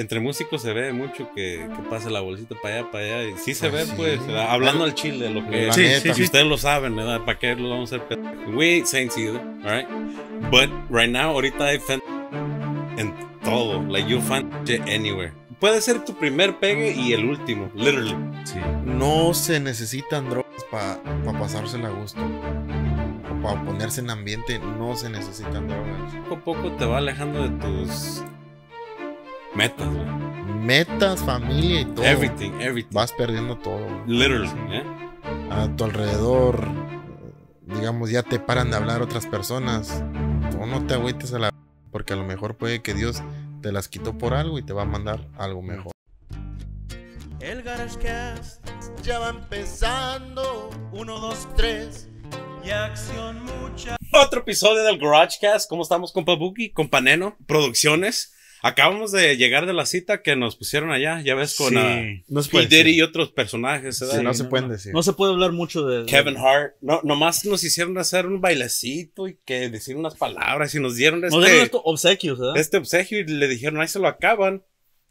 entre músicos se ve mucho que, que pasa la bolsita para allá, para allá. Y sí se ah, ve, pues, hablando al chile, lo que, es... ustedes lo saben, ¿verdad? ¿Para qué lo vamos a hacer? We ain't saints either, alright? But right now, ahorita hay fan en todo. Like, you find it anywhere. Puede ser tu primer pegue y el último, literally. No se necesitan drogas para pa pasársela a gusto para ponerse en ambiente no se necesitan drogas. Poco a poco te va alejando de tus Metas, Metas, familia y todo. Everything, everything. Vas perdiendo todo. Literally, ¿eh? A tu alrededor, digamos, ya te paran de hablar otras personas. o no te agüites a la. Porque a lo mejor puede que Dios te las quitó por algo y te va a mandar algo mejor. El cast ya va empezando. Uno, dos, tres. Y acción mucha. Otro episodio del GarageCast. ¿Cómo estamos, con Buki? con paneno Producciones. Acabamos de llegar de la cita que nos pusieron allá, ya ves, con sí. a y otros personajes. no, se pueden decir. No se puede hablar mucho de... Kevin Hart. No, nomás nos hicieron hacer un bailecito y que decir unas palabras y nos dieron este... Nos obsequios, ¿verdad? Este obsequio y le dijeron, ahí se lo acaban.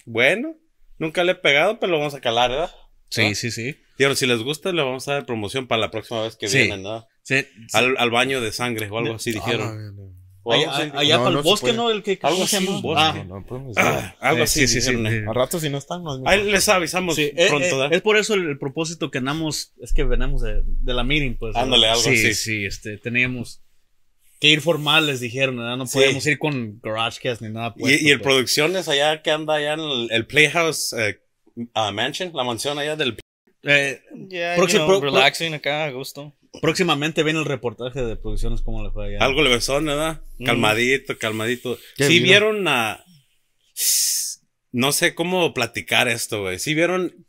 Bueno, nunca le he pegado, pero lo vamos a calar, ¿verdad? Sí, sí, sí. Dijeron, si les gusta, le vamos a dar promoción para la próxima vez que vienen, Sí, al, baño de sangre o algo así ah, dijeron allá para el bosque, ¿no? El que algo se llama ah. ah, algo así, sí, sí. Al rato si no están. Ahí les avisamos eh, pronto. Eh, es por eso el propósito que andamos, es que venimos de la meeting, pues. Ándale, algo así. Sí, sí, este, teníamos que ir formal, les dijeron, ¿verdad? No podíamos ir con GarageCast ni nada. Pues, y, el Producciones allá que anda allá en el, Playhouse eh, Mansion, la mansión allá del... relaxing acá, a gusto. Próximamente viene el reportaje de producciones como le fue Algo le besó, ¿verdad? Mm. Calmadito, calmadito. Si vieron a. No sé cómo platicar esto, güey. Si vieron.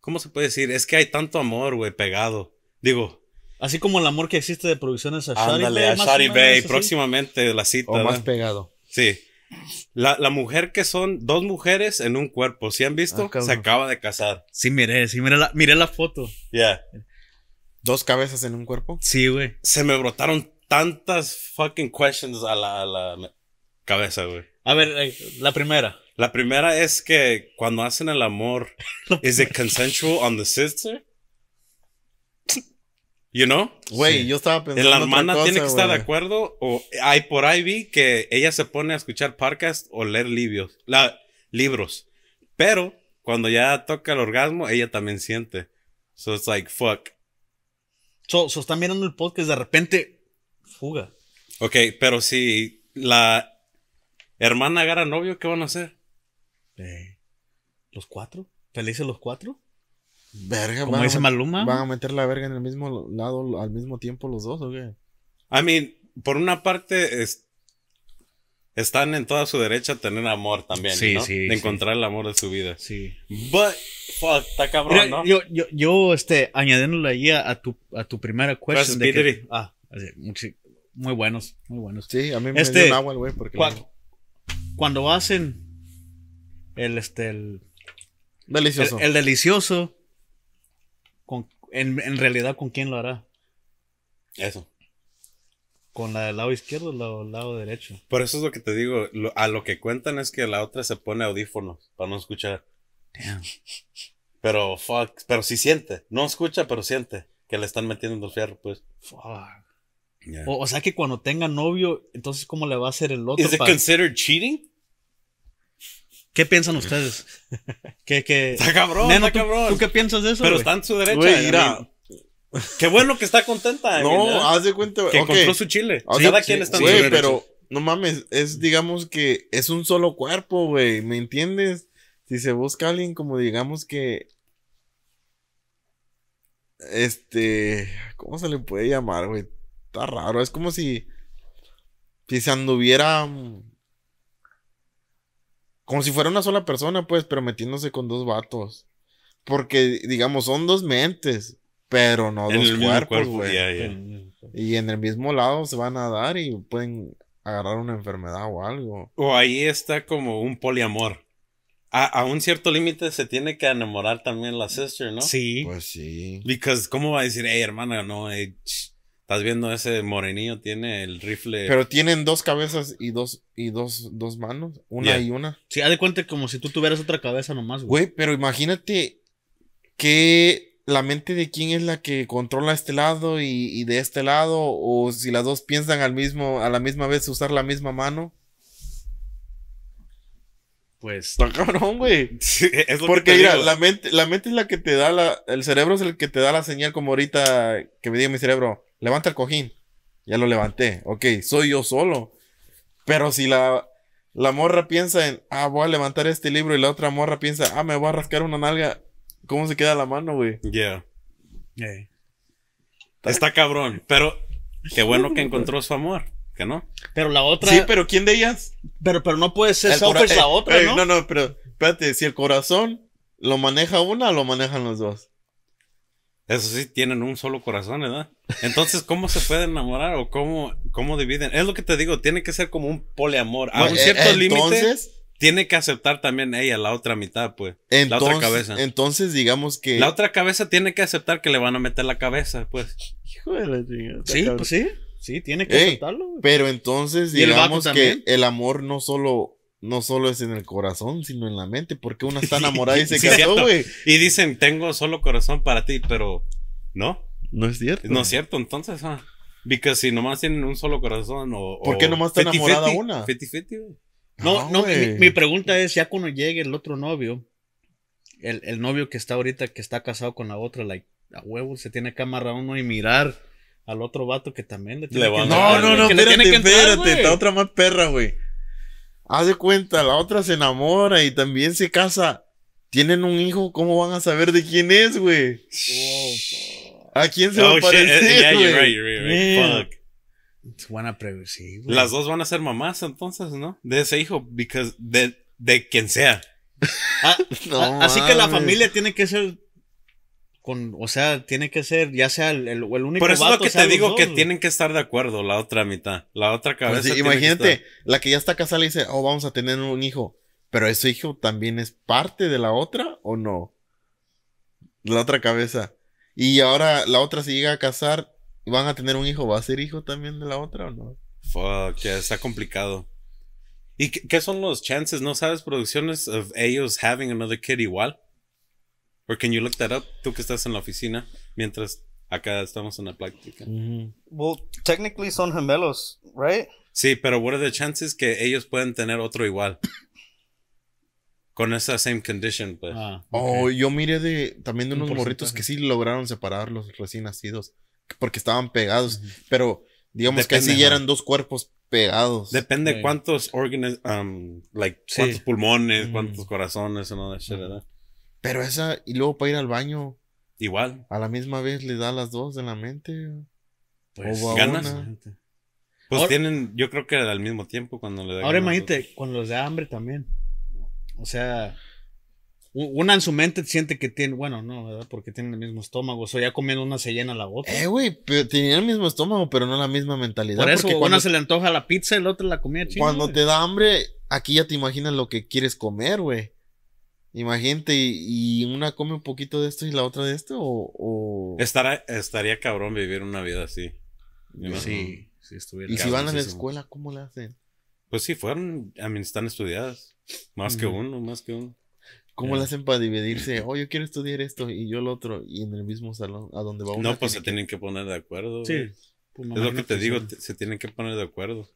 ¿Cómo se puede decir? Es que hay tanto amor, güey, pegado. Digo. Así como el amor que existe de producciones a Shari a Bay, próximamente la cita. O más pegado. Sí. La, mujer que son dos mujeres en un cuerpo, ¿sí han visto? Ah, se acaba de casar. Sí, miré, sí, miré la, la foto. Ya dos cabezas en un cuerpo. Sí, güey. Se me brotaron tantas fucking questions a la, a la cabeza, güey. A ver, eh, la primera. La primera es que cuando hacen el amor, ¿es it consensual on the sister? You know? Güey, yo estaba pensando. ¿La hermana tiene que estar de acuerdo? O hay por ahí vi que ella se pone a escuchar podcast o leer la, libros. Pero cuando ya toca el orgasmo, ella también siente. So it's like, fuck. So, están mirando el podcast, de repente, fuga. Ok, pero si la hermana agarra novio, ¿qué van a hacer? Eh, ¿Los cuatro? ¿Felices los cuatro? Verga, Como dice Maluma. ¿Van a meter la verga en el mismo lado al mismo tiempo los dos o qué? I mean, por una parte, están en toda su derecha a tener amor también, de encontrar el amor de su vida. Sí. But, fuck, está cabrón, ¿no? Yo, yo, yo, este, añadiéndole ahí a, tu, a tu primera cuestión De que, pues, ah, muy, muy, buenos, muy buenos. Sí, a mí me este, dio un agua güey porque... Cuando, hacen el, este, el... Delicioso. El, delicioso, en, en realidad, ¿con quién lo hará? Eso con la del lado izquierdo o el lado derecho. Por eso es lo que te digo. a lo que cuentan es que la otra se pone audífonos para no escuchar. Pero fuck, pero sí siente. No escucha, pero siente que le están metiendo el fierro pues. Fuck. O, sea que cuando tenga novio, entonces ¿cómo le va a hacer el otro? ¿Es considered cheating? ¿Qué piensan ustedes? Que Está cabrón, ¿tú, qué piensas de eso? Pero está en su derecha. mira, Qué bueno que está contenta. No, ¿eh? haz de cuenta, Que encontró su chile. Cada quien está pero no mames, es digamos que es un solo cuerpo, güey, ¿me entiendes? Si se busca alguien como digamos que este, ¿cómo se le puede llamar, güey? Está raro, es como si si se anduviera mm, como si fuera una sola persona, pues, pero metiéndose con dos vatos. Porque digamos, son dos mentes pero no dos cuerpos, güey. Y en el mismo lado se van a dar y pueden agarrar una enfermedad o algo. O ahí está como un poliamor. A, a un cierto límite se tiene que enamorar también la sister, ¿no? Sí. Pues sí. Because, ¿cómo va a decir, hey, hermana, no, estás viendo ese morenillo, tiene el rifle. Pero tienen dos cabezas y dos, y dos, dos manos, una y una. Sí, haz de cuenta como si tú tuvieras otra cabeza nomás, güey. Güey, pero imagínate que la mente de quién es la que controla este lado y, de este lado, o si las dos piensan al mismo, a la misma vez usar la misma mano. Pues. Está güey. es Porque, mira, la mente, la mente es la que te da la. El cerebro es el que te da la señal, como ahorita que me diga mi cerebro, levanta el cojín. Ya lo levanté. Ok, soy yo solo. Pero si la, la morra piensa en, ah, voy a levantar este libro, y la otra morra piensa, ah, me voy a rascar una nalga cómo se queda la mano, güey. Yeah. Está cabrón, pero qué bueno que encontró su amor, que no. Pero la otra. Sí, pero ¿quién de ellas? Pero, pero no puede ser es la eh, otra, ¿no? No, no, pero espérate, si el corazón lo maneja una, lo manejan los dos. Eso sí, tienen un solo corazón, ¿verdad? Entonces, ¿cómo se puede enamorar o cómo, cómo dividen? Es lo que te digo, tiene que ser como un poliamor. Pues, A un cierto eh, límite tiene que aceptar también ella la otra mitad, pues. la otra cabeza. Entonces, digamos que. La otra cabeza tiene que aceptar que le van a meter la cabeza, pues. Hijo de Sí, pues sí. Sí, tiene que aceptarlo. Pero entonces, digamos que el amor no solo. No solo es en el corazón, sino en la mente, porque una está enamorada y se casó, güey. Y dicen, tengo solo corazón para ti, pero no. No es cierto. No es cierto, entonces, ah. Porque si nomás tienen un solo corazón o. ¿Por qué nomás está enamorada una? No, no, mi, mi, pregunta es, ya cuando llegue el otro novio, el, el, novio que está ahorita, que está casado con la otra, like, a huevo se tiene que amarrar uno y mirar al otro vato que también le tiene No, no, no, espérate, espérate, está otra más perra, güey. Haz de cuenta, la otra se enamora y también se casa. Tienen un hijo, ¿cómo van a saber de quién es, güey? ¿A quién se oh, va a oh, eh, parecer, yeah, you're right, you're right, right. Eh. Fuck. Van a Las dos van a ser mamás entonces, ¿no? De ese hijo, de, quien sea. Ah, ah, así que la familia tiene que ser con, o sea, tiene que ser ya sea el, el único. Por eso es lo que te digo que tienen que estar de acuerdo la otra mitad, la otra pues cabeza. imagínate, la que ya está casada le dice, oh, vamos a tener un hijo, pero ese hijo también es parte de la otra o no, la otra cabeza. Y ahora la otra se llega a casar van a tener un hijo, ¿va a ser hijo también de la otra o no? Fuck, ya está complicado. ¿Y qué, son los chances? ¿No sabes producciones of ellos having another kid igual? Or can you look that up? Tú que estás en la oficina mientras acá estamos en la práctica. Mm-hmm. Well, technically son gemelos, right? Sí, pero what are the chances que ellos pueden tener otro igual? Con esa same condition, pues. Ah, oh, yo miré de, también de unos morritos que sí lograron los recién nacidos porque estaban pegados, pero digamos que así eran dos cuerpos pegados. Depende cuántos órganos, um, like, cuántos pulmones, cuántos corazones, O Pero esa, y luego para ir al baño. Igual. A la misma vez le da las dos en la mente. Pues, Pues tienen, yo creo que al mismo tiempo cuando le da. Ahora imagínate, cuando los de hambre también. O sea. Una en su mente siente que tiene, bueno, no, ¿verdad? Porque tienen el mismo estómago. O sea, ya comiendo una se llena la otra. Eh, güey, pero tienen el mismo estómago, pero no la misma mentalidad. Por eso, porque cuando una se le antoja la pizza y la otra la comía china. Cuando te da hambre, aquí ya te imaginas lo que quieres comer, güey. Imagínate, y, una come un poquito de esto y la otra de esto, o. estaría cabrón vivir una vida así. Sí, Y si van a la escuela, ¿cómo la hacen? Pues sí, fueron, a mí están estudiadas. Más que uno, más que uno. ¿Cómo lo hacen para dividirse? Oh, yo quiero estudiar esto y yo el otro, y en el mismo salón, a donde va No, pues se tienen que poner de acuerdo. Sí. Pues, es lo que te digo, se tienen que poner de acuerdo.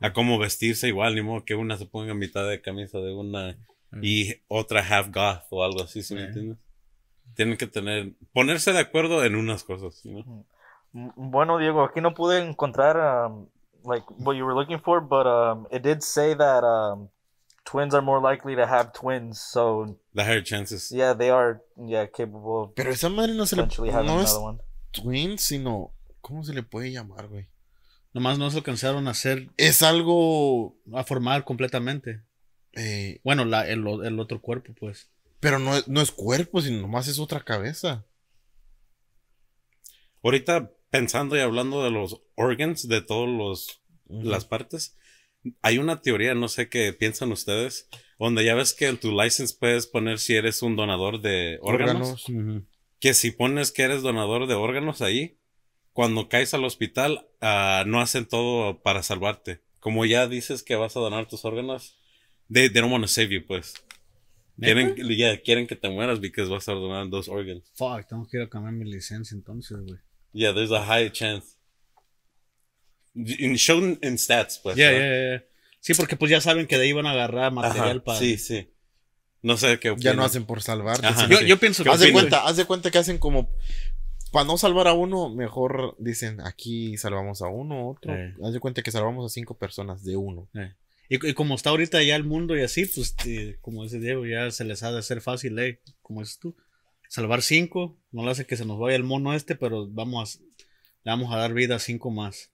A cómo vestirse igual, ni modo que una se ponga mitad de camisa de una ah. y otra half goth o algo así, ¿sí me entiendes? Tienen que tener, ponerse de acuerdo en unas cosas, ¿no? Mm, mm, bueno, Diego, aquí no pude encontrar um, like what you were looking for, but um, it did say that um, twins are more likely to have twins, so the higher chances. Yeah, they are yeah capable. Pero esa madre no se le no es one. twin, sino ¿cómo se le puede llamar, güey? Nomás no se alcanzaron a hacer. Es algo a formar completamente. Eh, bueno, el, otro cuerpo, pues. Pero no es, cuerpo, sino nomás es otra cabeza. Ahorita pensando y hablando de los organs, de todas las partes, hay una teoría, no sé qué piensan ustedes, donde ya ves que en tu license puedes poner si eres un donador de órganos. Que si pones que eres donador de órganos ahí, cuando caes al hospital, ah, no hacen todo para salvarte. Como ya dices que vas a donar tus órganos, they, don't want save you, pues. Quieren, quieren que te mueras porque vas a donar dos órganos. Fuck, tengo que cambiar mi licencia entonces, güey. Yeah, there's a high chance. En show en stats, pues. Sí, porque pues ya saben que de ahí van a agarrar material para. Sí, sí. No sé qué. Ya no hacen por salvar. Yo, pienso que. Haz de, cuenta, haz de cuenta que hacen como. Para no salvar a uno, mejor dicen aquí salvamos a uno, otro. Eh. Haz de cuenta que salvamos a cinco personas de uno. Eh. Y, como está ahorita ya el mundo y así, pues como dice Diego, ya se les ha de hacer fácil, eh, como dices tú. Salvar cinco, no le hace que se nos vaya el mono este, pero vamos a, le vamos a dar vida a cinco más.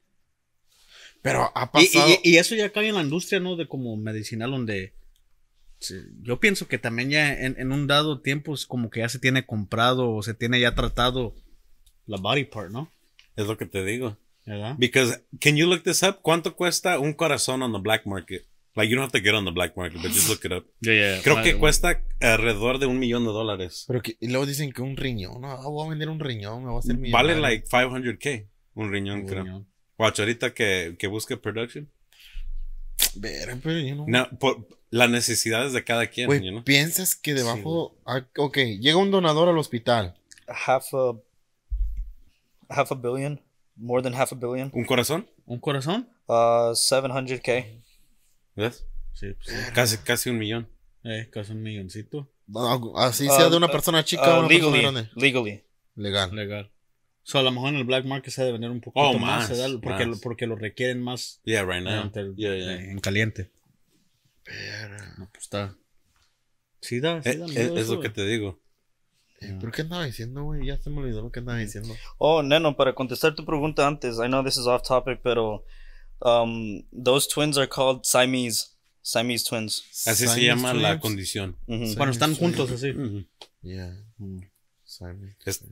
Pero ha pasado. Y, eso ya cae en la industria, ¿no? De como medicinal, donde. Yo pienso que también ya en, un dado tiempo es como que ya se tiene comprado o se tiene ya tratado la body part, ¿no? Es lo que te digo. ¿Verdad? Because, can you look this up? ¿Cuánto cuesta un corazón on the black market? Like, you don't have to get on the black market, but just look it up. Creo que cuesta alrededor de un millón de dólares. Pero que, y luego dicen que un riñón, no, voy a vender un riñón, me a hacer Vale, like 500k, un riñón, creo. Riñón. Guacho, ahorita que, que busque production. Ver, pero yo no. las necesidades de cada quien. Wey, Piensas que debajo. okay, ok, llega un donador al hospital. Half a. Half a billion. More than half a billion. ¿Un corazón? ¿Un corazón? Uh, 700k. ¿Ves? Sí, pues, Casi, casi un millón. Eh, casi un milloncito. así sea de una uh, persona chica o uh, una grande. Legally. Legal. Legal. O sea, a lo mejor en el black market se ha vender un poquito oh, más, porque, Lo, porque lo requieren más. Yeah, right now. Eh, en caliente. Pero... No, pues está. Sí, da. Sí eh, da eh, es, lo que te digo. ¿Pero pues qué andaba diciendo, güey? Ya se me olvidó lo que andaba diciendo. Oh, Neno, para contestar tu pregunta antes, I know this is off topic, pero um, those twins are called Siamese. Siamese twins. Así se llama la condición. cuando Bueno, están juntos así. Yeah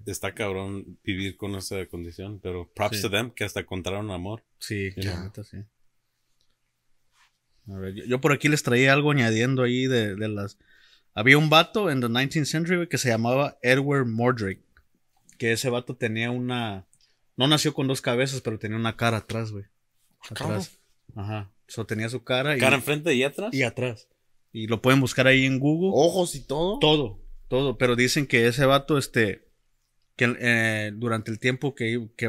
está cabrón vivir con esa condición, pero props to them que hasta encontraron amor. Sí, claro. sí. yo, por aquí les traía algo añadiendo ahí de, las. Había un vato en the 19th century que se llamaba Edward Mordrick. Que ese vato tenía una. No nació con dos cabezas, pero tenía una cara atrás, güey. Ah, atrás. Ajá. tenía su cara. ¿Cara enfrente y atrás? Y atrás. Y lo pueden buscar ahí en Google. ¿Ojos y todo? Todo todo, pero dicen que ese vato, este, que eh, durante el tiempo que, que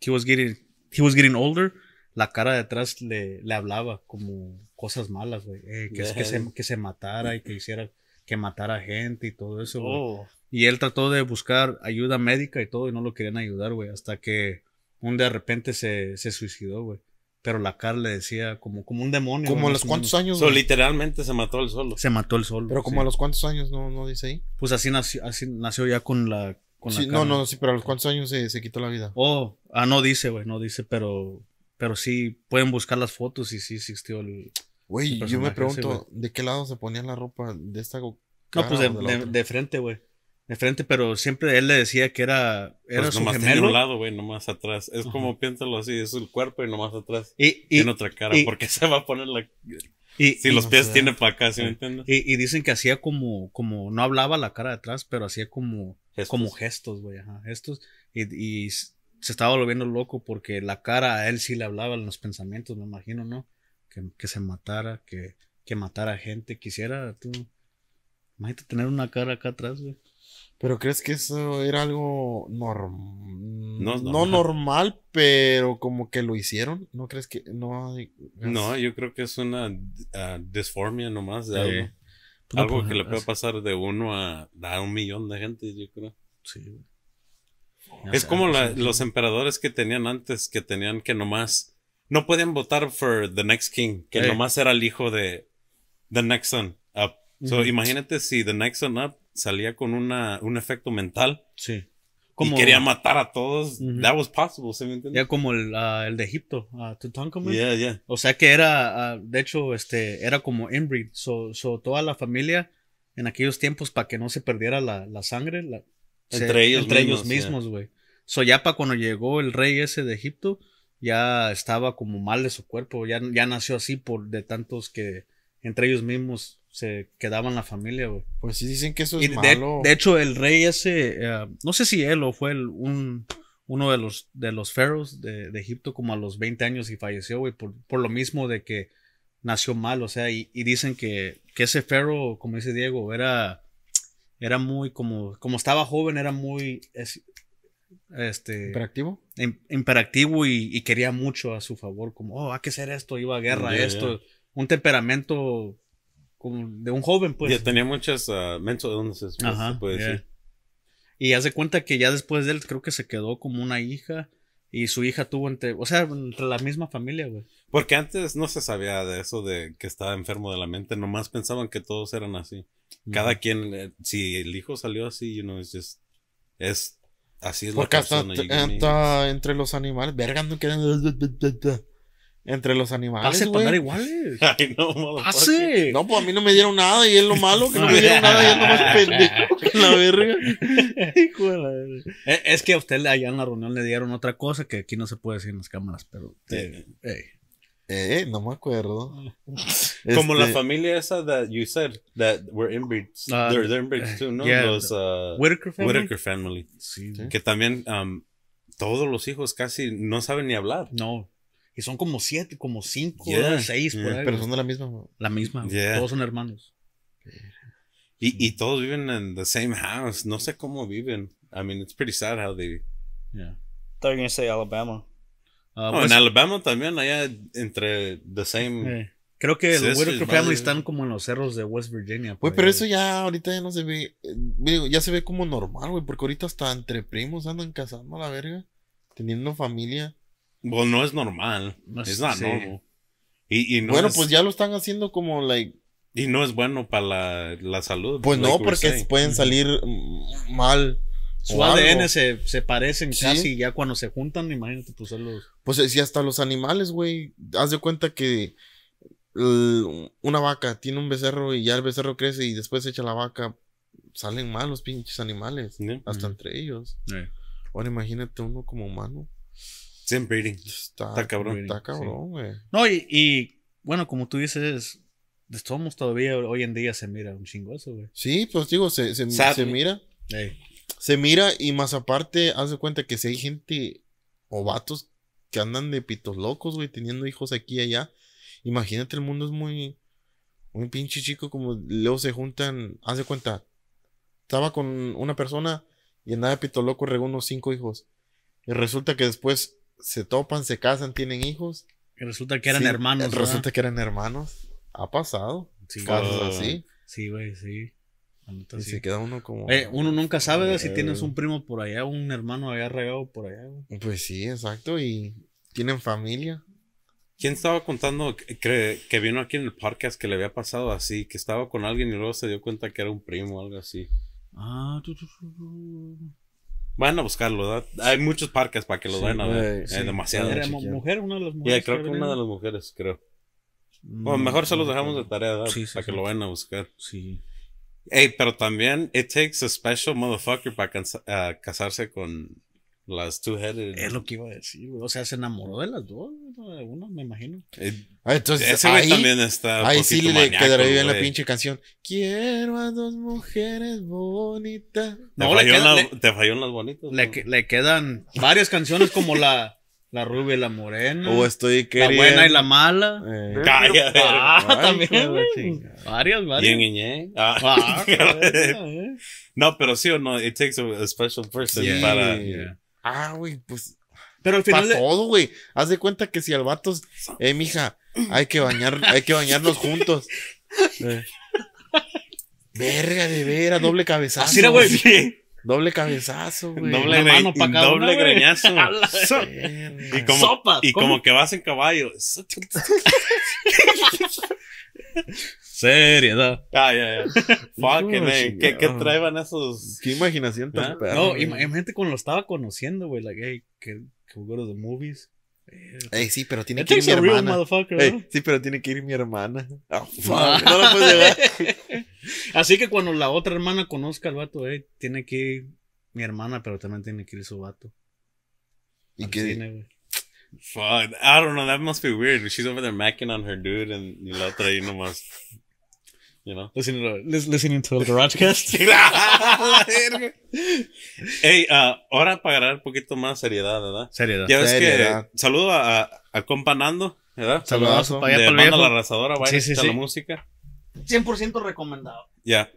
he, was getting, he was getting older, la cara de atrás le, le hablaba como cosas malas, güey. Eh, que, que, se, que, se, matara y que hiciera, que matara gente y todo eso, güey. Oh. Y él trató de buscar ayuda médica y todo y no lo querían ayudar, güey. Hasta que un de repente se, se suicidó, güey pero la cara le decía como, como un demonio. Como a los cuantos años. literalmente se mató el solo. Se mató el solo. Pero como a los cuantos años, no, no dice ahí. Pues así nació, así nació ya con la. Con sí, no, no, sí, pero a los cuantos años se, se quitó la vida. Oh, ah, no dice, güey, no dice, pero. Pero sí, pueden buscar las fotos y sí existió el. Güey, yo me pregunto, ¿de qué lado se ponía la ropa de esta? no, pues de frente, güey de frente, pero siempre él le decía que era, era pues su gemelo. un lado, güey, nomás atrás. Es como, piéntalo así, es el cuerpo y nomás atrás. Y, en otra cara, porque se va a poner la... Y, si los pies tiene para acá, ¿sí me entiendes? Y, dicen que hacía como, como, no hablaba la cara de atrás, pero hacía como gestos, como gestos, güey, ajá, gestos. Y, se estaba volviendo loco porque la cara a él sí le hablaba en los pensamientos, me imagino, ¿no? Que, se matara, que, que matara gente. Quisiera, tú, imagínate tener una cara acá atrás, güey. Pero crees que eso era algo no, normal. No normal, pero como que lo hicieron. ¿No crees que no? No, yo creo que es una ah, disformia nomás de algo. Pues pues, que le puede pasar de uno a, un millón de gente, yo creo. Sí. es como pues, los emperadores que tenían antes, que tenían que nomás no podían votar for the next king, que nomás era el hijo de the next son up. imagínate si the next son up salía con una, un efecto mental. Sí. y quería matar a todos. That was possible, Ya como el, ah, el de Egipto, uh, O sea que era, ah, de hecho, este, era como inbreed. So, toda la familia en aquellos tiempos, para que no se perdiera la, sangre, entre, ellos, entre mismos, ellos mismos, güey. Soyapa ya para cuando llegó el rey ese de Egipto, ya estaba como mal de su cuerpo, ya, ya nació así por de tantos que entre ellos mismos se quedaba en la familia, güey. Pues sí dicen que eso es malo. De, hecho, el rey ese, eh, no sé si él o fue un, uno de los, de los de, Egipto como a los 20 años y falleció, güey, por, lo mismo de que nació mal, o sea, y, dicen que, ese ferro, como dice Diego, era, era muy como, como estaba joven, era muy... este imperactivo imperactivo y, quería mucho a su favor como oh hay que hacer esto iba a guerra esto un temperamento de un joven, pues. Ya tenía muchas Y hace cuenta que ya después de él, creo que se quedó como una hija. Y su hija tuvo entre, o sea, entre la misma familia, güey. Porque antes no se sabía de eso de que estaba enfermo de la mente, nomás pensaban que todos eran así. Cada quien, eh, si el hijo salió así, you know, es así es lo la entre los animales, verga, entre los animales. Pase para andar iguales. Ay, no, Pase. No, pues a mí no me dieron nada y es lo malo que no me dieron nada y es lo más pendejo la verga. Eh, es que a usted allá en la reunión le dieron otra cosa que aquí no se puede decir en las cámaras, pero. Eh, eh. no me acuerdo. Como la este, familia esa that you said that were inbreeds. Ah, they're, inbreeds too, ¿no? Los uh, Whitaker family. Whitaker family. Sí, Que también um, todos los hijos casi no saben ni hablar. No. Y son como siete, como cinco, seis, Pero son de la misma. La misma, todos son hermanos. Y, y, todos viven en the same house. No sé cómo viven. I mean, it's pretty sad how they. Yeah. they're say Alabama. oh, en Alabama también, allá entre the same. Eh, creo que los Whitaker Family están como en los cerros de West Virginia. pues pero eso ya ahorita ya no se ve. Eh, ya se ve como normal, güey, porque ahorita hasta entre primos andan casando a la verga, teniendo familia. Bueno, pues, no es normal. es, la Y, bueno, pues ya lo están haciendo como, like. Y no es bueno para la, salud. Pues no, porque pueden salir mal. Su ADN se, parecen casi ya cuando se juntan, imagínate pues los... Pues eh, si hasta los animales, güey. Haz de cuenta que una vaca tiene un becerro y ya el becerro crece y después echa la vaca. Salen mal los pinches animales. Hasta entre ellos. Ahora imagínate uno como humano. Está, cabrón. Está cabrón, güey. No, y, bueno, como tú dices, estamos todavía hoy en día se mira un chingo eso, güey. Sí, pues digo, se, mira. Se mira y más aparte, haz de cuenta que si hay gente o vatos que andan de pitos locos, güey, teniendo hijos aquí y allá. Imagínate, el mundo es muy, muy pinche chico, como luego se juntan, haz de cuenta, estaba con una persona y andaba de pito loco, regó unos cinco hijos. Y resulta que después se topan, se casan, tienen hijos. Y resulta que eran hermanos. Resulta que eran hermanos. Ha pasado. Sí, casos así. Sí, güey, sí. y se queda uno como. Eh, uno nunca sabe si eh. tienes un primo por allá, un hermano allá regado por allá. Pues sí, exacto. Y tienen familia. ¿Quién estaba contando que, que, vino aquí en el parque podcast que le había pasado así? Que estaba con alguien y luego se dio cuenta que era un primo o algo así. Ah, van a buscarlo, ¿verdad? Hay muchos parques para que lo vayan a ver. Hay eh, demasiado. Era mujer, una de las mujeres. creo que una de las mujeres, creo. Mm, o mejor se los dejamos de tarea, ¿verdad? para que lo vayan a buscar. Sí. Ey, pero también, it takes a special motherfucker para casarse con las two-headed. Es lo que iba a decir, güey. O sea, se enamoró de las dos, de una, me imagino. Eh, ah, entonces, ese ahí, también está. Ahí sí le quedaría bien la pinche canción. Quiero a dos mujeres bonitas. No, te, falló, le, te falló las bonitas. Le, le quedan varias canciones como la. La rubia y la morena. O oh, estoy queriendo. La buena y la mala. Eh. Calla. también. Varias, varias. Ah. Ah, no, pero sí o no, it takes a, special person para. Ah, güey, pues. Pero al final. Para todo, güey. Haz de cuenta que si al vato. Eh, mija, hay que bañar, hay que bañarnos juntos. Eh. Verga de vera, doble cabezazo. Así era, güey. Doble cabezazo, güey. Doble, mano para doble greñazo. y y como que vas en caballo. Seriedad. Ah, ya, ya. Fucking, eh. ¿Qué, ¿Qué van esos? Qué imaginación tan ¿Ah? No, imagínate cuando lo estaba conociendo, güey. Like, hey, que go to movies. Eh, sí, pero tiene que ir mi hermana. sí, pero tiene que ir mi hermana. Oh, no lo Así que cuando la otra hermana conozca al vato, eh, tiene que ir mi hermana, pero también tiene que ir su vato. ¿Y qué? Cine, fuck, I don't know, that must be weird. She's over there macking on her dude and la otra ahí nomás you know, listening to the garage cast. Ey, uh, ahora para agarrar un poquito más seriedad, ¿verdad? Seriedad. Ya ves que saludo a, a, compa Nando, ¿verdad? Saludos. Para allá de la arrasadora, vaya, sí, sí, sí. la música. 100% recomendado. Ya.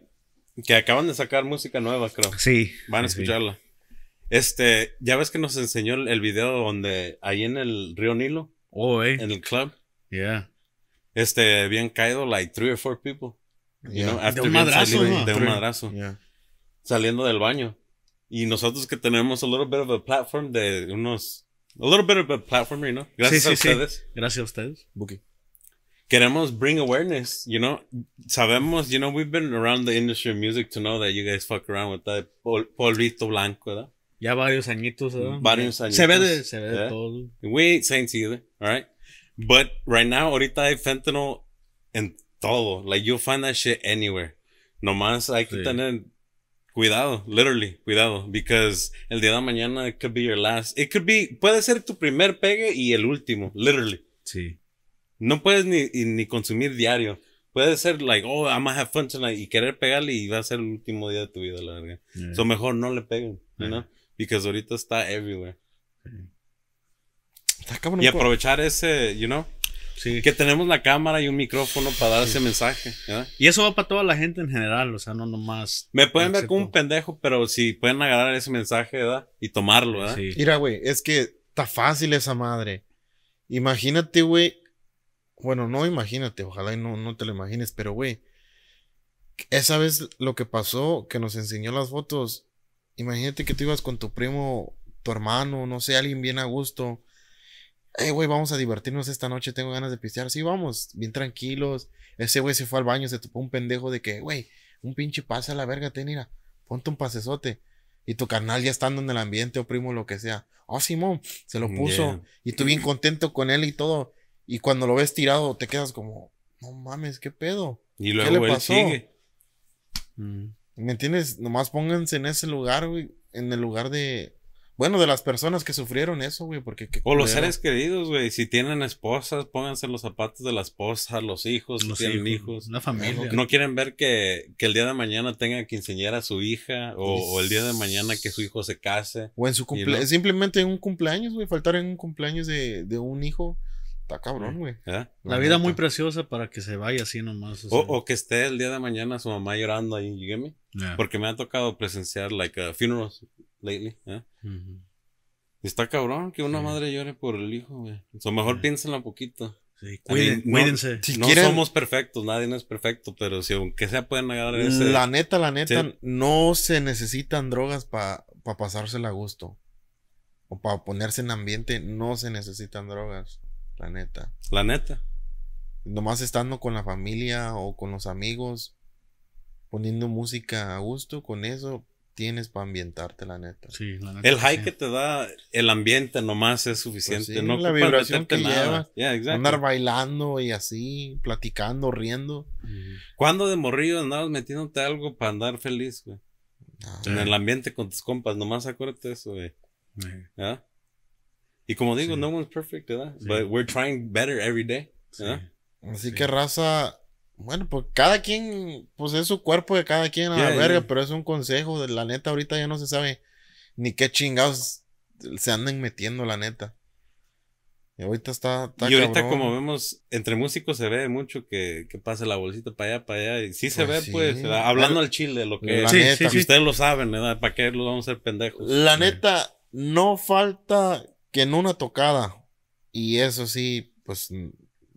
Que acaban de sacar música nueva, creo. Sí. Van a escucharla. Este, ya ves que nos enseñó el, video donde ahí en el río Nilo. Oh, eh. En el club. Yeah. Este, bien caído, like three or four people. You know, de un madrazo. Saliendo, De un madrazo. Saliendo del baño. Y nosotros que tenemos a little bit of a platform de unos. A little bit of a platform, you know. Gracias a ustedes. Gracias a ustedes. Buki. Queremos bring awareness, you know. Sabemos, you know, we've been around the industry of music to know that you guys fuck around with that polvito blanco, Ya varios añitos, ¿verdad? Mm, varios añitos. Se ve de, se ve de todo. We ain't saints either, alright? But right now, ahorita hay fentanyl en todo. Like, you'll find that shit anywhere. Nomás hay que tener cuidado, literally, cuidado, because el día de mañana it could be your last. It could be, puede ser tu primer pegue y el último, literally. Sí. No puedes ni, ni consumir diario. Puede ser like, oh, I'm gonna have fun tonight y querer pegarle y va a ser el último día de tu vida, la verdad. So mejor no le peguen, you know? Because ahorita está everywhere. Y pues. aprovechar ese, you know, que tenemos la cámara y un micrófono para dar ese mensaje. Y eso va para toda la gente en general, o sea, no nomás. Me pueden ver como un pendejo, pero si pueden agarrar ese mensaje, Y tomarlo, Mira, güey, es que está fácil esa madre. Imagínate, güey. Bueno, no imagínate, ojalá no, no te lo imagines, pero, güey. Esa vez lo que pasó, que nos enseñó las fotos. Imagínate que tú ibas con tu primo, tu hermano, no sé, alguien bien a gusto eh, güey, vamos a divertirnos esta noche, tengo ganas de pistear. Sí, vamos, bien tranquilos. Ese güey se fue al baño, se topó un pendejo de que, güey, un pinche pase a la verga, ten, mira, ponte un pasesote. Y tu canal ya estando en el ambiente o oh, primo, lo que sea. Oh, Simón, se lo puso. Y tú bien contento con él y todo. Y cuando lo ves tirado, te quedas como, no mames, qué pedo. Y luego ¿Qué le mm. ¿Me entiendes? Nomás pónganse en ese lugar, güey. En el lugar de, bueno, de las personas que sufrieron eso, güey, porque... o los seres queridos, güey, si tienen esposas, pónganse los zapatos de la esposa, los hijos, si tienen hijos. Una familia. No, quieren ver que, que, el día de mañana tenga que enseñar a su hija o, pues el día de mañana que su hijo se case. O en su cumpleaños, simplemente en un cumpleaños, güey, faltar en un cumpleaños de, un hijo. Está cabrón, güey. ¿Eh? La vida muy preciosa para que se vaya así nomás. O, que esté el día de mañana su mamá llorando ahí, dígame. Porque me ha tocado presenciar, like, uh, funerals lately. ¿eh? Está cabrón que una madre llore por el hijo, güey. O sea, mejor sí. un poquito. Sí, cuídense. no somos perfectos, nadie no es perfecto, pero si aunque sea pueden agarrar ese. La neta, la neta, no se necesitan drogas para pasársela a gusto. O para ponerse en ambiente, no se necesitan drogas. La neta. La neta. Nomás estando con la familia o con los amigos, poniendo música a gusto, con eso, tienes para ambientarte, la neta. Sí, el high que te da el ambiente nomás es pues suficiente. la vibración que llevas. Andar bailando y así, platicando, riendo. ¿Cuándo de morrillo andabas metiéndote algo para andar feliz, güey? Ah. en el ambiente con tus compas, nomás acuérdate eso, güey. Eh. Y como digo, no one's perfect, ¿verdad? But we're trying better every day. Así que raza, bueno, pues cada quien, pues es su cuerpo de cada quien a la verga, pero es un consejo. De la neta, ahorita ya no se sabe ni qué chingados se andan metiendo, la neta. Y ahorita está. y ahorita, como vemos, entre músicos se ve mucho que, pase la bolsita para allá, para allá. Y sí se pues ve, pues, hablando al chile, lo que la neta, ustedes lo saben, ¿verdad? ¿Para qué los vamos a ser pendejos? La neta, no falta que en una tocada, y eso sí, pues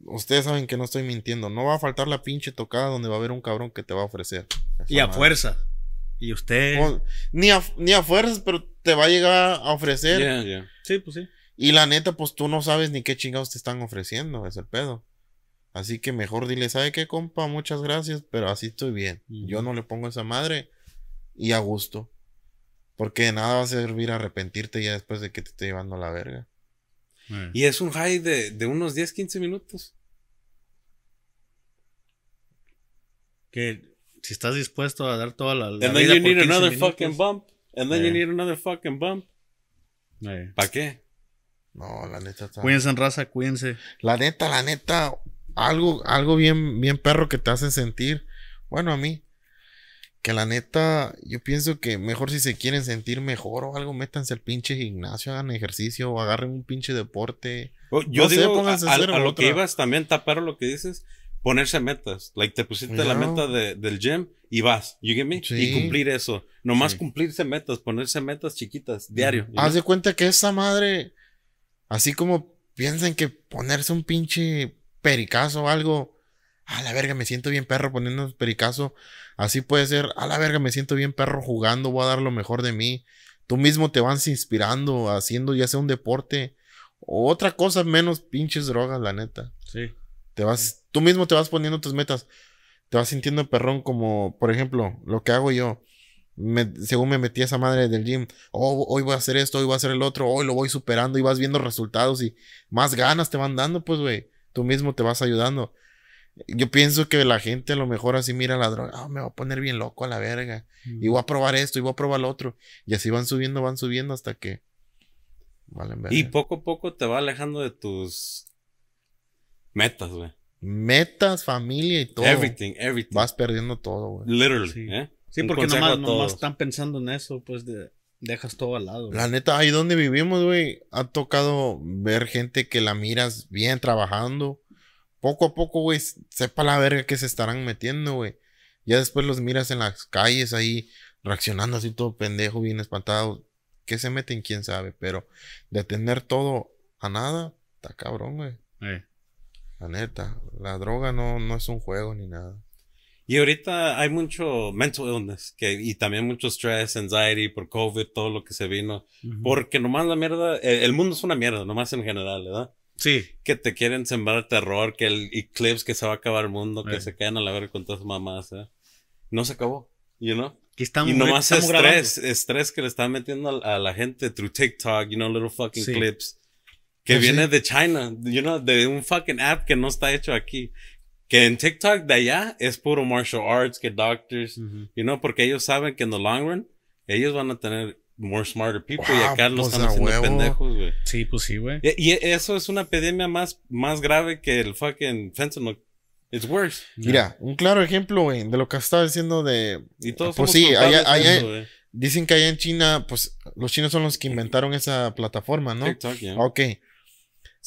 ustedes saben que no estoy mintiendo. No va a faltar la pinche tocada donde va a haber un cabrón que te va a ofrecer. Y a fuerza. Y usted. ni, a, ni a fuerzas, pero te va a llegar a ofrecer. Sí, pues sí. Y la neta, pues tú no sabes ni qué chingados te están ofreciendo, es el pedo. Así que mejor dile, ¿sabe qué, compa? Muchas gracias, pero así estoy bien. Yo no le pongo esa madre y a gusto. Porque de nada va a servir arrepentirte ya después de que te esté llevando la verga. Eh. Y es un high de, de unos 10, 15 minutos. si estás dispuesto a dar toda la, And then you need another fucking bump. And then you eh. need another fucking bump. Eh. ¿Para qué? No, la neta está. Cuídense en raza, cuídense. La neta, la neta, algo, algo bien, bien perro que te hace sentir. Bueno, a mí. Que la neta, yo pienso que mejor si se quieren sentir mejor o algo, métanse al pinche gimnasio, hagan ejercicio, o agarren un pinche deporte. Oh, yo digo, a, lo que ibas también, tapar lo que dices, ponerse metas. Like, te pusiste la meta del gym y vas, you get me? Y cumplir eso. Nomás cumplirse metas, ponerse metas chiquitas, diario. Haz de cuenta que esa madre, así como piensan que ponerse un pinche pericazo o algo, a la verga, me siento bien perro poniendo un pericazo. Así puede ser, a la verga, me siento bien perro jugando, voy a dar lo mejor de mí. Tú mismo te vas inspirando, haciendo ya sea un deporte o otra cosa menos pinches drogas, la neta. Sí. Te vas, Tú mismo te vas poniendo tus metas. Te vas sintiendo perrón como, por ejemplo, lo que hago yo. según me metí esa madre del gym, oh, hoy voy a hacer esto, hoy voy a hacer el otro, hoy lo voy superando y vas viendo resultados y más ganas te van dando, pues, güey, tú mismo te vas ayudando. Yo pienso que la gente a lo mejor así mira la droga, oh, me va a poner bien loco a la verga, y voy a probar esto, y voy a probar lo otro, y así van subiendo, van subiendo hasta que... Valen Y poco a poco te va alejando de tus metas, güey metas, familia y todo. Vas perdiendo todo, güey. Literally. Sí, ¿eh? sí porque nomás, están pensando en eso, pues de, dejas todo al lado. La neta, ahí donde vivimos, güey, ha tocado ver gente que la miras bien trabajando. Poco a poco, güey, sepa la verga que se estarán metiendo, güey. Ya después los miras en las calles ahí, reaccionando así todo pendejo, bien espantado. ¿Qué se meten? ¿Quién sabe? Pero de tener todo a nada, está cabrón, güey. Eh. La neta la droga no, no es un juego ni nada. Y ahorita hay mucho mental illness que, y también mucho stress, anxiety por COVID, todo lo que se vino. Porque nomás la mierda, eh, el, mundo es una mierda, nomás en general, ¿verdad? Sí. Que te quieren sembrar terror, que el eclipse, que se va a acabar el mundo, que se caen a la verga con todas mamás, ¿eh? No se acabó, you know? Que estamos, y nomás estrés, estrés que le están metiendo a, la gente through TikTok, you know, little fucking clips que ¿Ah, viene de China, you know, de un fucking app que no está hecho aquí. Que en TikTok de allá es puro martial arts, que doctors, you know, porque ellos saben que en the long run, ellos van a tener more smarter people y acá los pues, están haciendo pendejos, güey. Sí, pues sí, güey. Y, eso es una epidemia más, más grave que el fucking fentanyl. It's worse. Mira, un claro ejemplo, güey, de lo que estaba diciendo de. Y todos pues sí, allá, dicen que allá en China, pues los chinos son los que inventaron esa plataforma, ¿no? TikTok, yeah. Ok.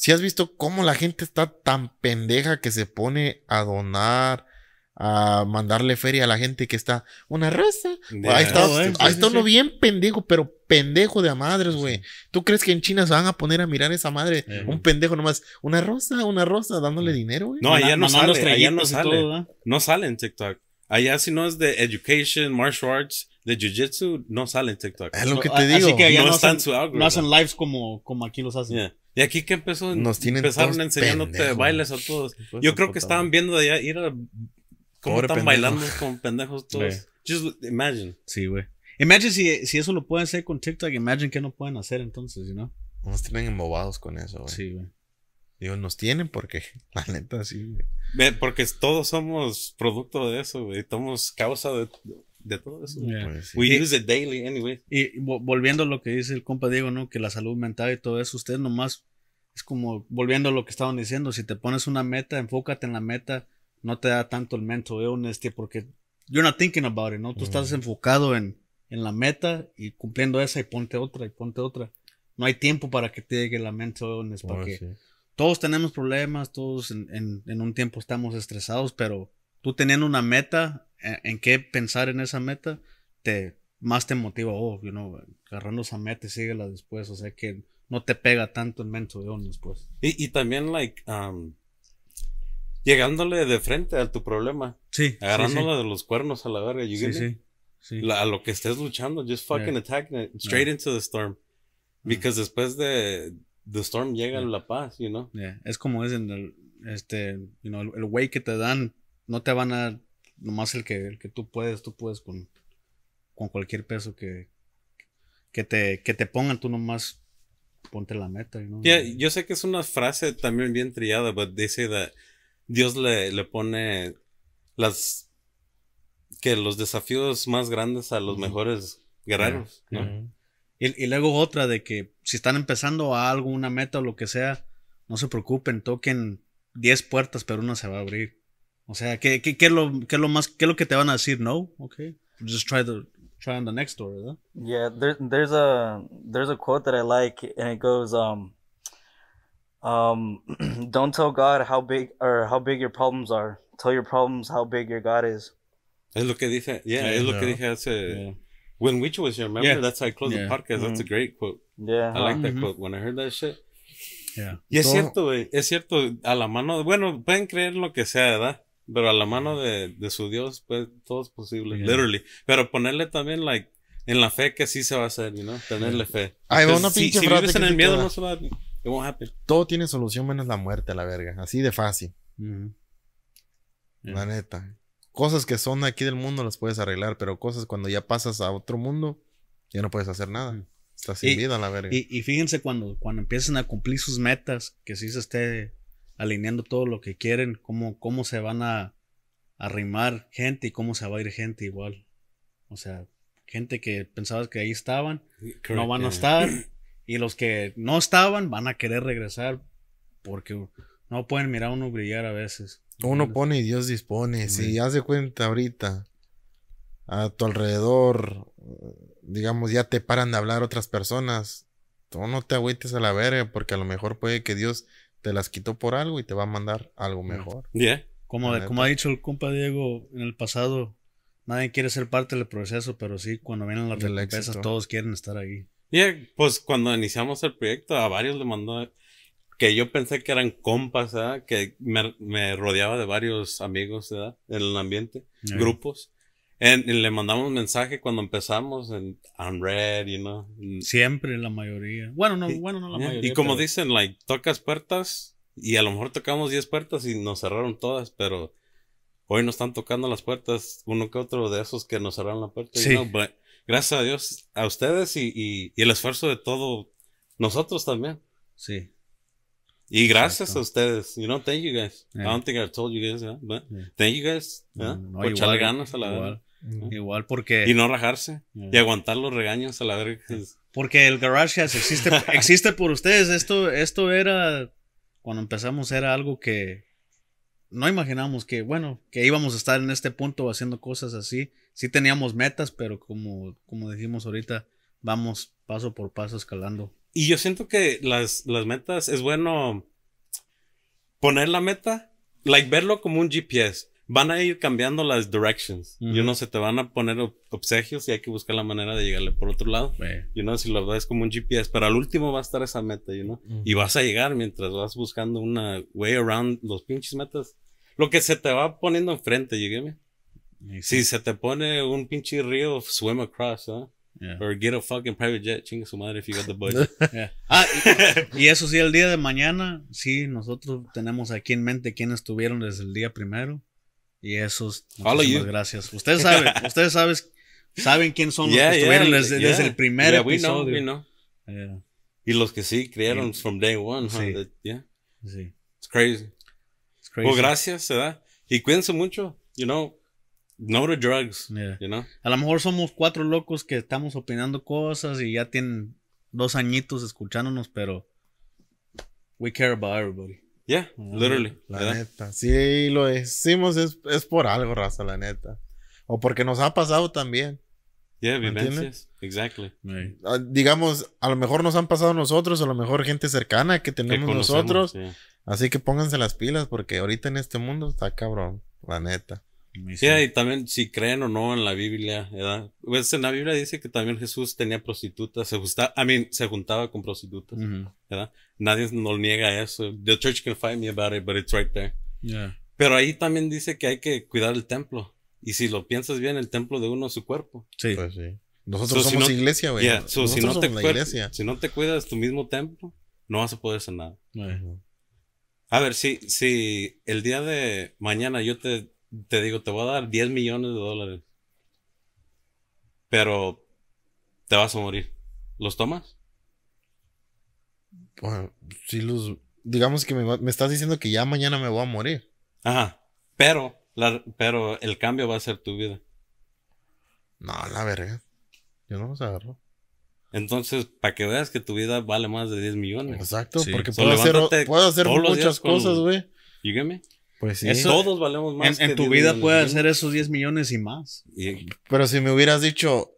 Si has visto cómo la gente está tan pendeja que se pone a donar, a mandarle feria a la gente que está una rosa! Ahí está, ahí está uno bien pendejo, pero pendejo de a madres, güey. ¿Tú crees que en China se van a poner a mirar esa madre? Un pendejo nomás, una rosa, una rosa, dándole dinero, güey. No, allá no, sale, allá no sale. no sale en TikTok. Allá si no es de education, martial arts, de jiu-jitsu, no sale en TikTok. Es lo que te digo. que no, están hacen, no, hacen, lives como, como aquí los hacen. Y aquí que empezó, Nos tienen empezaron enseñándote bailes a todos. Yo creo que estaban viendo de allá ir a cómo están bailando con pendejos todos. Just imagine. Sí, güey. Imagine si, si, eso lo pueden hacer con TikTok, imagine que no pueden hacer entonces, you know? Nos tienen embobados con eso, güey. Sí, güey. Digo, nos tienen porque, la neta, sí, güey. Porque todos somos producto de eso, güey. Somos causa de de todo eso. Pues We use it daily anyway. Y volviendo a lo que dice el compa Diego, ¿no? Que la salud mental y todo eso, ustedes nomás es como volviendo a lo que estaban diciendo, si te pones una meta, enfócate en la meta, no te da tanto el mental illness, eh, porque you're not thinking about it, ¿no? Tú estás mm. enfocado en, en la meta y cumpliendo esa y ponte otra y ponte otra. No hay tiempo para que te llegue la mental illness, eh, pues porque todos tenemos problemas, todos en, en, en un tiempo estamos estresados, pero tú teniendo una meta en qué pensar en esa meta, te, más te motiva, oh, you know, agarrando esa meta y síguela después, o sea que no te pega tanto el de uno después. Y, y también, like, um, llegándole de frente a tu problema. Sí. Agarrándola de los cuernos a la verga, a lo que estés luchando, just fucking attack it straight into the storm. Mm. Because después de the storm llega la paz, you know. Es como es en el, este, you know, el, el que te dan, no te van a nomás el que, el que tú puedes, tú puedes con, con cualquier peso que, que, te, que te pongan, tú nomás ponte la meta. yo sé que es una frase también bien trillada, pero dice Dios le, pone las que los desafíos más grandes a los mejores guerreros, y, y, luego otra de que si están empezando a algo, una meta o lo que sea, no se preocupen, toquen 10 puertas, pero una se va a abrir. O sea, ¿qué, qué, qué es lo, qué lo más, qué es lo que te van a decir? No, okay, just try the try on the next door, Yeah, there, there's a there's a quote that I like, and it goes, um, um, don't tell God how big or how big your problems are. Tell your problems how big your God is. Es lo que dice, yeah, yeah es lo que dije hace. When which was your member Yeah. That's how I closed the podcast. That's a mm-hmm. great quote. Yeah, I like that mm-hmm. quote. When I heard that shit. Yeah. Y es cierto, es cierto, a la mano, bueno, pueden creer lo que sea, ¿verdad? Pero a la mano de, su Dios, pues todo es posible, literally. Pero ponerle también, like, en la fe que sí se va a hacer, ¿no? Tenerle fe. Ay, una si, si vives en el miedo, no se va a. Todo tiene solución menos la muerte, la verga. Así de fácil. La neta. Cosas que son aquí del mundo las puedes arreglar, pero cosas cuando ya pasas a otro mundo, ya no puedes hacer nada. Estás sin vida, la verga. Y, fíjense cuando, cuando empiezan a cumplir sus metas, que sí se esté alineando todo lo que quieren, cómo, cómo se van a arrimar gente y cómo se va a ir gente igual. O sea, gente que pensabas que ahí estaban, no van a estar. Y los que no estaban van a querer regresar porque no pueden mirar a uno brillar a veces. Uno pone y Dios dispone. Si ya de cuenta ahorita, a tu alrededor, digamos, ya te paran de hablar otras personas, tú no te agüites a la verga porque a lo mejor puede que Dios te las quitó por algo y te va a mandar algo mejor. Bien. Como, como ha dicho el compa Diego en el pasado, nadie quiere ser parte del proceso, pero sí, cuando vienen las recompensas, todos quieren estar ahí. Bien, pues cuando iniciamos el proyecto, a varios le mandó que yo pensé que eran compas, que me, rodeaba de varios amigos en el ambiente, grupos le mandamos un mensaje cuando empezamos en unread, you know. Mm. Siempre la mayoría. Bueno, no, bueno, no la mayoría. Y como dicen, like, tocas puertas y a lo mejor tocamos 10 puertas y nos cerraron todas, pero hoy nos están tocando las puertas uno que otro de esos que nos cerraron la puerta. gracias a Dios, a ustedes y, y, el esfuerzo de todo nosotros también. Sí. Y gracias a ustedes. You know, thank you guys. I don't think I told you guys, but thank you guys. por echarle ganas a la Igual porque... Y no rajarse. Y aguantar los regaños a la Porque el Garage existe, existe por ustedes. Esto, esto era... Cuando empezamos era algo que no imaginamos que, bueno, que íbamos a estar en este punto haciendo cosas así. Sí teníamos metas, pero como, como dijimos ahorita, vamos paso por paso escalando. Y yo siento que las, las metas es bueno poner la meta, like verlo como un GPS van a ir cambiando las directions. Y Yo no se te van a poner obsequios y hay que buscar la manera de llegarle por otro lado. yo no sé si lo ves como un GPS, pero al último va a estar esa meta, you Y vas a llegar mientras vas buscando una way around los pinches metas. Lo que se te va poniendo enfrente, llegueme. Si se te pone un pinche río, swim across, ¿eh? Or get a fucking private jet, chinga su madre if you got the budget. Ah, y, eso sí, el día de mañana, sí, nosotros tenemos aquí en mente quiénes estuvieron desde el día primero. Y eso es, muchísimas gracias. Ustedes saben, ustedes saben, saben quién son los que estuvieron desde, el primer episodio. We know, Y los que sí crearon from day one. Huh? Sí. sí. It's crazy. It's crazy. Well, gracias, ¿verdad? Y cuídense mucho, you know. No to drugs, you know. A lo mejor somos cuatro locos que estamos opinando cosas y ya tienen dos añitos escuchándonos, pero we care about everybody. Yeah, literally. La neta. Sí, lo decimos es, por algo, raza, la neta. O porque nos ha pasado también. Yeah, vivencias. Exactly. Ah, digamos, a lo mejor nos han pasado nosotros, a lo mejor gente cercana que tenemos nosotros. Así que pónganse las pilas porque ahorita en este mundo está cabrón, la neta. Sí, y también si creen o no en la Biblia, ¿verdad? Pues en la Biblia dice que también Jesús tenía prostitutas, se gustaba, a mí se juntaba con prostitutas, ¿verdad? Nadie nos niega eso. The church can fight me about it, but it's right there. Pero ahí también dice que hay que cuidar el templo. Y si lo piensas bien, el templo de uno es su cuerpo. Sí. Pues sí. Nosotros somos iglesia, güey. si, no te si no te cuidas tu mismo templo, no vas a poder sanar. nada A ver, si, si el día de mañana yo te te digo, te voy a dar 10 millones de dólares. Pero te vas a morir. ¿Los tomas? Bueno, si los. Digamos que me, estás diciendo que ya mañana me voy a morir. Ajá. Pero, pero el cambio va a ser tu vida. No, la verdad Yo no a agarro. Entonces, para que veas que tu vida vale más de 10 millones. Exacto, porque puedo, hacer, puedo hacer, muchas cosas, güey. Pues sí. Todos valemos más. En, tu vida puede ser esos 10 millones y más. pero si me hubieras dicho,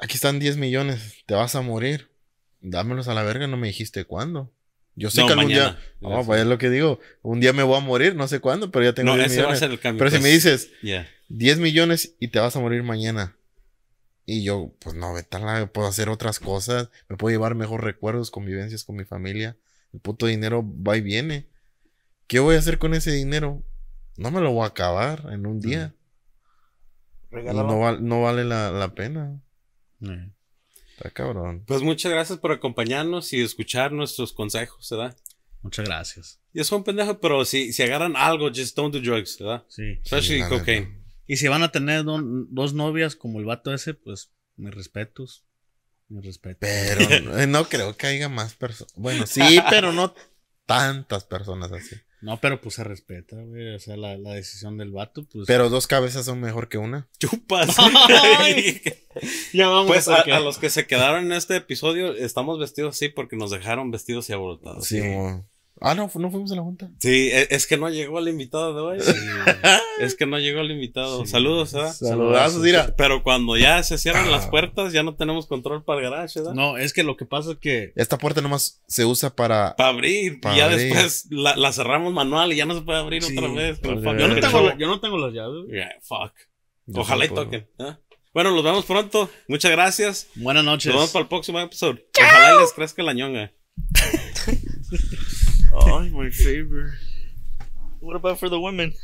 aquí están 10 millones, te vas a morir. Dámelos a la verga, no me dijiste cuándo. Yo sé que algún día. No, pues lo que digo. Un día me voy a morir, no sé cuándo, pero ya tengo no, el cambio, pero si pues. me dices 10 millones y te vas a morir mañana. Y yo, pues no, vetala, puedo hacer otras cosas. Me puedo llevar mejores recuerdos, convivencias con mi familia. El puto dinero va y viene. ¿Qué voy a hacer con ese dinero? No me lo voy a acabar en un día. no, vale la, pena. Eh. Está cabrón. Pues muchas gracias por acompañarnos y escuchar nuestros consejos, ¿verdad? Muchas gracias. Y es un pendejo, pero si, agarran algo, just don't do drugs, ¿verdad? Sí. Especially Y si van a tener dos novias como el vato ese, pues me respetos. Mis respetos. Pero eh, no creo que haya más personas. Bueno, sí, pero no tantas personas así. No, pero pues se respeta, güey. O sea, la, decisión del vato, pues. Pero dos cabezas son mejor que una. Chupas. ya vamos pues a, los que se quedaron en este episodio, estamos vestidos así porque nos dejaron vestidos y abrotados. Sí, Ah, no, no fuimos a la junta. Sí, e, es, que no llegó el invitado de hoy. es que no llegó el invitado. Saludos, ¿verdad? Saludazos, mira. Pero cuando ya se cierran las ah. puertas, ya no tenemos control para el garage, ¿verdad? No, es que lo que pasa es que. Esta puerta nomás se usa para. Para abrir. y ya después la, cerramos manual y ya no se puede abrir otra vez. yo, no tengo yo, no tengo las llaves. Yeah, fuck. Ojalá y toquen. ¿eh? Bueno, los vemos pronto. Muchas gracias. Buenas noches. Nos vemos para el próximo episodio. Ojalá les crezca la ñonga. oh, my favorite. What about for the women?